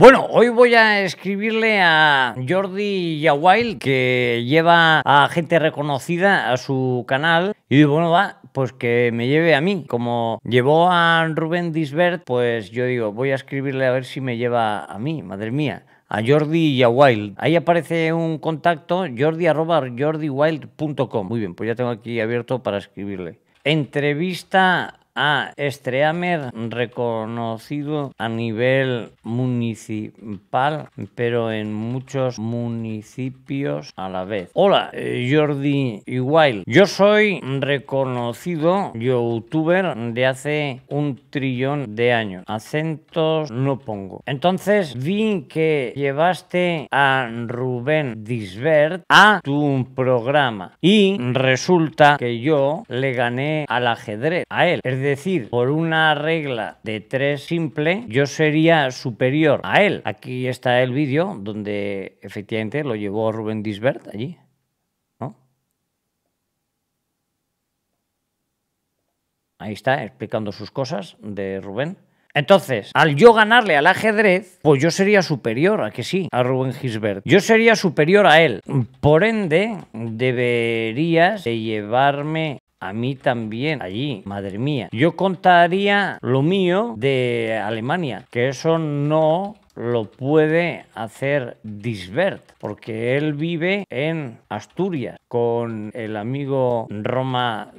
Bueno, hoy voy a escribirle a Jordi Wild, que lleva a gente reconocida a su canal. Y bueno, va, pues que me lleve a mí. Como llevó a Rubén Disbert, pues yo digo, voy a escribirle a ver si me lleva a mí, madre mía a Jordi y Wild. Ahí aparece un contacto, jordi arroba jordiwild.com. Muy bien, pues ya tengo aquí abierto para escribirle. Entrevista a ah, Estreamer reconocido a nivel municipal, pero en muchos municipios a la vez. Hola, eh, Jordi Igual. Yo soy reconocido youtuber de hace un trillón de años. Acentos no pongo. Entonces vi que llevaste a Rubén Disbert a tu programa y resulta que yo le gané al ajedrez a él decir, por una regla de tres simple, yo sería superior a él. Aquí está el vídeo donde efectivamente lo llevó Rubén Disbert allí. Ahí está, explicando sus cosas de Rubén. Entonces, al yo ganarle al ajedrez, pues yo sería superior a que sí, a Rubén Gisbert. Yo sería superior a él. Por ende, deberías de llevarme a mí también allí, madre mía. Yo contaría lo mío de Alemania, que eso no lo puede hacer Disbert, porque él vive en Asturias con el amigo Roma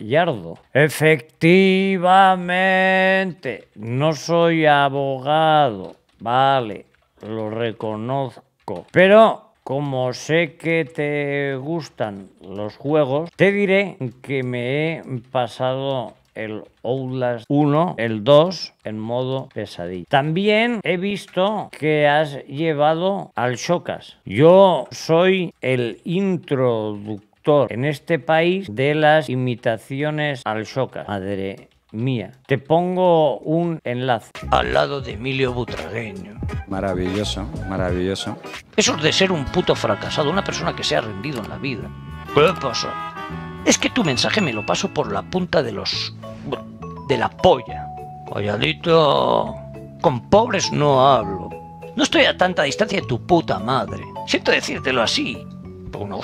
Yardo. Efectivamente, no soy abogado, vale, lo reconozco, pero como sé que te gustan los juegos, te diré que me he pasado el Outlast 1, el 2 en modo pesadilla. También he visto que has llevado al Shokas. Yo soy el introductor en este país de las imitaciones al Shokas. Madre mía. Te pongo un enlace. Al lado de Emilio Butragueño. Maravilloso, maravilloso. Eso de ser un puto fracasado, una persona que se ha rendido en la vida. ¿Qué pasa? Es que tu mensaje me lo paso por la punta de los... de la polla. Calladito. Con pobres no hablo. No estoy a tanta distancia de tu puta madre. Siento decírtelo así. Una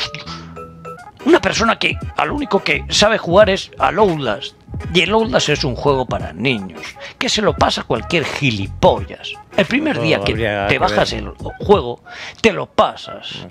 Una persona que al único que sabe jugar es a Outlast ondas es un juego para niños, que se lo pasa cualquier gilipollas. El primer día que te bajas el juego, te lo pasas.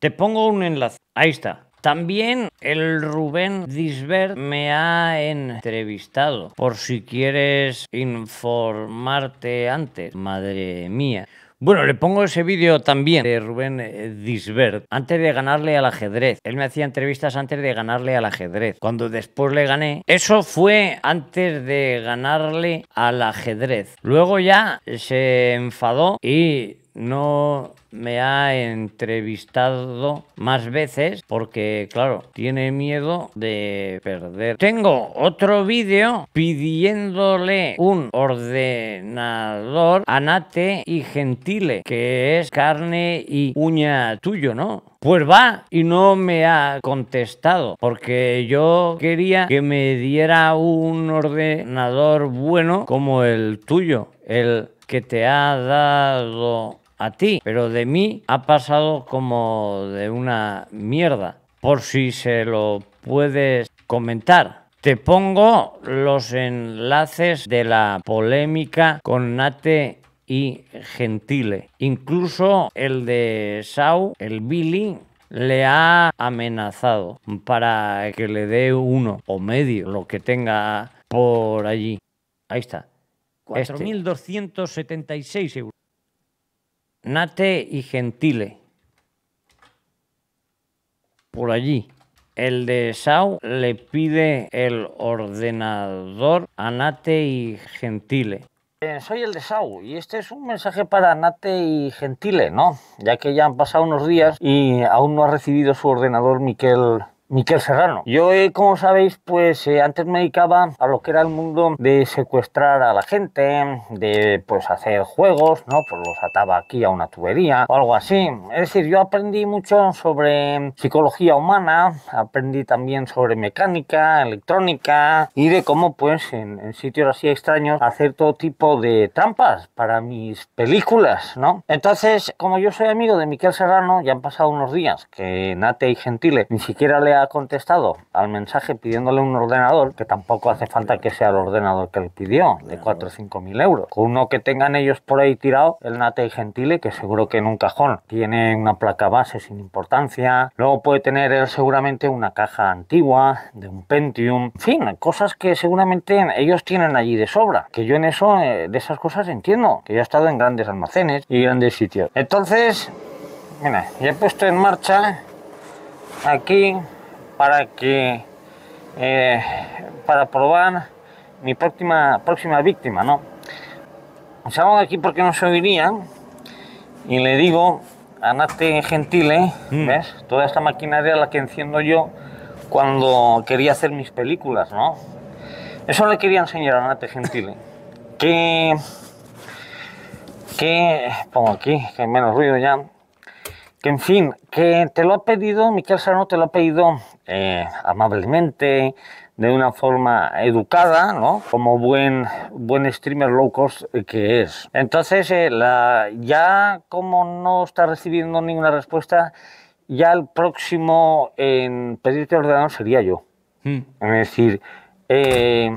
Te pongo un enlace. Ahí está. También el Rubén Disbert me ha entrevistado, por si quieres informarte antes. Madre mía. Bueno, le pongo ese vídeo también de Rubén Disbert, antes de ganarle al ajedrez. Él me hacía entrevistas antes de ganarle al ajedrez. Cuando después le gané, eso fue antes de ganarle al ajedrez. Luego ya se enfadó y no me ha entrevistado más veces porque, claro, tiene miedo de perder. Tengo otro vídeo pidiéndole un ordenador anate y Gentile, que es carne y uña tuyo, ¿no? Pues va y no me ha contestado porque yo quería que me diera un ordenador bueno como el tuyo, el que te ha dado a ti, pero de mí ha pasado como de una mierda. Por si se lo puedes comentar. Te pongo los enlaces de la polémica con Nate y Gentile. Incluso el de Sau, el Billy, le ha amenazado para que le dé uno o medio lo que tenga por allí. Ahí está. 4.276 este. euros. Nate y Gentile. Por allí. El de Sau le pide el ordenador a Nate y Gentile. soy el de Sau y este es un mensaje para Nate y Gentile, ¿no? Ya que ya han pasado unos días y aún no ha recibido su ordenador Miquel Miquel Serrano. Yo, eh, como sabéis, pues eh, antes me dedicaba a lo que era el mundo de secuestrar a la gente, de pues hacer juegos, ¿no? Pues los ataba aquí a una tubería o algo así. Es decir, yo aprendí mucho sobre psicología humana, aprendí también sobre mecánica, electrónica y de cómo pues en, sitios así extraños hacer todo tipo de trampas para mis películas, ¿no? Entonces, como yo soy amigo de Miquel Serrano, ya han pasado unos días que Nate y Gentile ni siquiera le contestado al mensaje pidiéndole un ordenador, que tampoco hace falta que sea el ordenador que él pidió, de 4 o 5 mil euros. uno que tengan ellos por ahí tirado, el Nate y Gentile, que seguro que en un cajón tiene una placa base sin importancia. Luego puede tener seguramente una caja antigua, de un Pentium. En fin, cosas que seguramente ellos tienen allí de sobra. Que yo en eso, eh, de esas cosas entiendo, que yo he estado en grandes almacenes y grandes sitios. Entonces, mira, ya he puesto en marcha aquí para que eh, para probar mi próxima próxima víctima no Estamos aquí porque no se oirían y le digo a Nate Gentile mm. ves toda esta maquinaria la que enciendo yo cuando quería hacer mis películas no eso le quería enseñar a Nate Gentile que que pongo aquí que menos ruido ya que en fin que te lo ha pedido Miquel Serrano te lo ha pedido eh, amablemente, de una forma educada, ¿no? Como buen, buen streamer low cost que es. Entonces, eh, la, ya como no está recibiendo ninguna respuesta, ya el próximo en pedirte ordenador sería yo. Mm. Es decir, eh,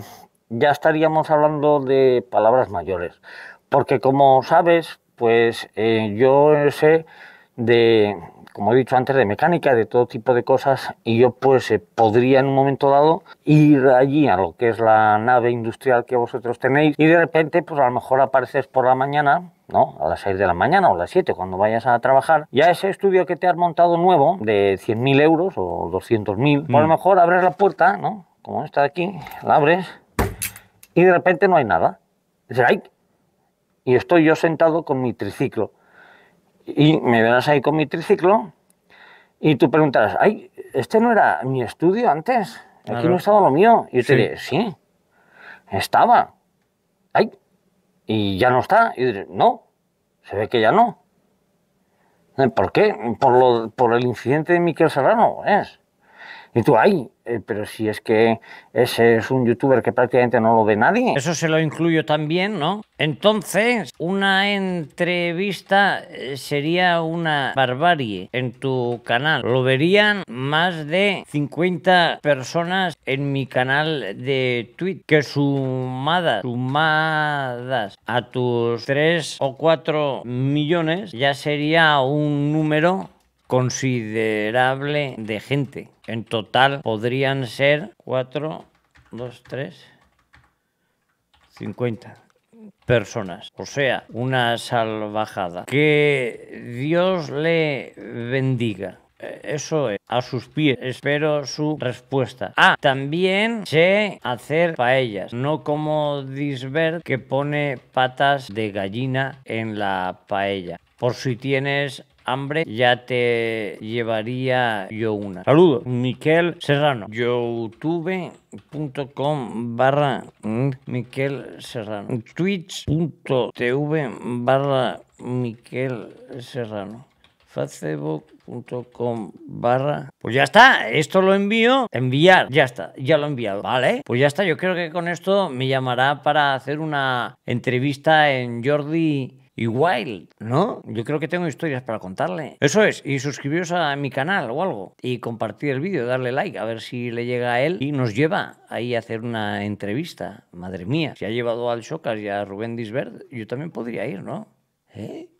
ya estaríamos hablando de palabras mayores. Porque como sabes, pues yo sé de como he dicho antes, de mecánica, de todo tipo de cosas, y yo pues eh, podría en un momento dado ir allí a lo que es la nave industrial que vosotros tenéis, y de repente pues a lo mejor apareces por la mañana ¿no? A las 6 de la mañana o a las 7 cuando vayas a trabajar, ya ese estudio que te has montado nuevo de 100.000 euros o 200.000, pues, a lo mm. mejor abres la puerta, ¿no? Como esta de aquí, la abres y de repente no hay nada. Y estoy yo sentado con mi triciclo y me verás ahí con mi triciclo y tú preguntarás, ay, este no era mi estudio antes, aquí no estaba lo mío. Y yo te diré, sí, estaba. Ay, y ya no está. Y diré, no, se ve que ya no. Eh, ¿Por qué? Por, lo, por el incidente de Miquel Serrano, es. Y tú, ay, eh, pero si es que ese es un youtuber que prácticamente no lo ve nadie. Eso se lo incluyo también, ¿no? Entonces, una entrevista eh, sería una barbarie en tu canal. Lo verían más de 50 personas en mi canal de Twitch, que sumadas, sumadas a tus 3 o 4 millones, ya sería un número considerable de gente. En total podrían ser 4, 2, 3, 50 personas. O sea, una salvajada. Que Dios le bendiga. Eso es, a sus pies. Espero su respuesta. Ah, también sé hacer paellas, no como Disbert que pone patas de gallina en la paella. Por si tienes hambre, ya te llevaría yo una. Saludos, Miquel Serrano, youtube.com mm, barra Miquel Serrano, twitch.tv barra Miquel Serrano, facebook.com barra. Pues ya está, esto lo envío, enviar, ya está, ya lo he enviado, ¿vale? Pues ya está, yo creo que con esto me llamará para hacer una entrevista en Jordi y Wild, ¿no? Yo creo que tengo historias para contarle. Eso es, y suscribiros a mi canal o algo, y compartir el vídeo, darle like, a ver si le llega a él y nos lleva ahí a hacer una entrevista. Madre mía, si ha llevado al Chocas y a Rubén Disbert, yo también podría ir, ¿no? ¿Eh?